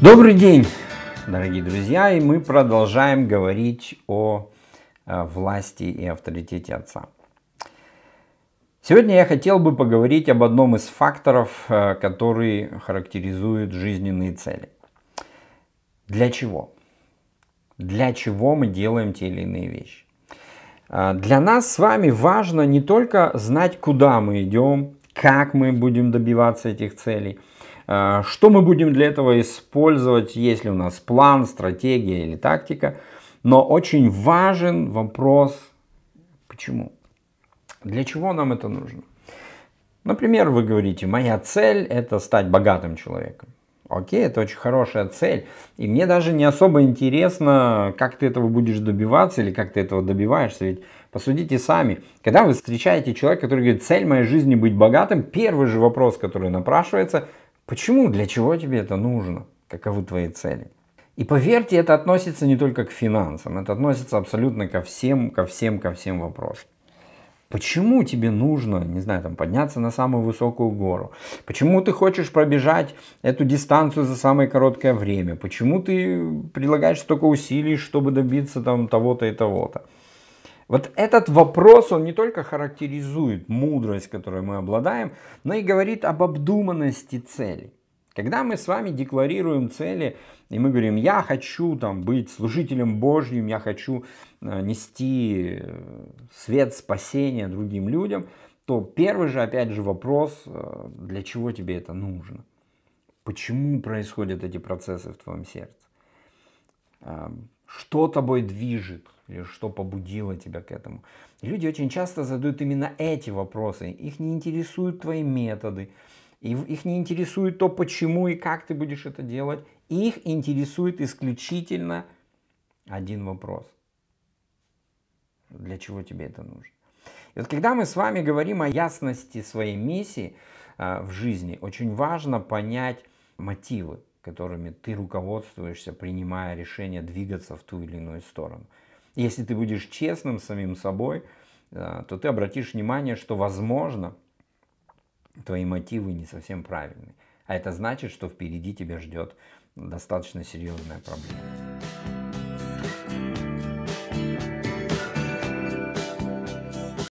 Добрый день, дорогие друзья, и мы продолжаем говорить о э, власти и авторитете отца. Сегодня я хотел бы поговорить об одном из факторов, э, который характеризует жизненные цели. Для чего? Для чего мы делаем те или иные вещи? Э, для нас с вами важно не только знать, куда мы идем, как мы будем добиваться этих целей – а, что мы будем для этого использовать, Есть ли у нас план, стратегия или тактика. Но очень важен вопрос, почему? Для чего нам это нужно? Например, вы говорите, моя цель это стать богатым человеком. Окей, это очень хорошая цель. И мне даже не особо интересно, как ты этого будешь добиваться или как ты этого добиваешься. Ведь посудите сами, когда вы встречаете человека, который говорит, цель моей жизни быть богатым, первый же вопрос, который напрашивается, Почему, для чего тебе это нужно? Каковы твои цели? И поверьте, это относится не только к финансам, это относится абсолютно ко всем, ко всем, ко всем вопросам. Почему тебе нужно, не знаю, там, подняться на самую высокую гору? Почему ты хочешь пробежать эту дистанцию за самое короткое время? Почему ты прилагаешь столько усилий, чтобы добиться там того-то и того-то? Вот этот вопрос, он не только характеризует мудрость, которой мы обладаем, но и говорит об обдуманности цели. Когда мы с вами декларируем цели, и мы говорим, я хочу там, быть служителем Божьим, я хочу э, нести э, свет спасения другим людям, то первый же, опять же, вопрос, э, для чего тебе это нужно? Почему происходят эти процессы в твоем сердце? что тобой движет или что побудило тебя к этому. И люди очень часто задают именно эти вопросы. Их не интересуют твои методы, их не интересует то, почему и как ты будешь это делать. Их интересует исключительно один вопрос. Для чего тебе это нужно? И вот когда мы с вами говорим о ясности своей миссии э, в жизни, очень важно понять мотивы которыми ты руководствуешься, принимая решение двигаться в ту или иную сторону. Если ты будешь честным с самим собой, э, то ты обратишь внимание, что, возможно, твои мотивы не совсем правильные. А это значит, что впереди тебя ждет достаточно серьезная проблема.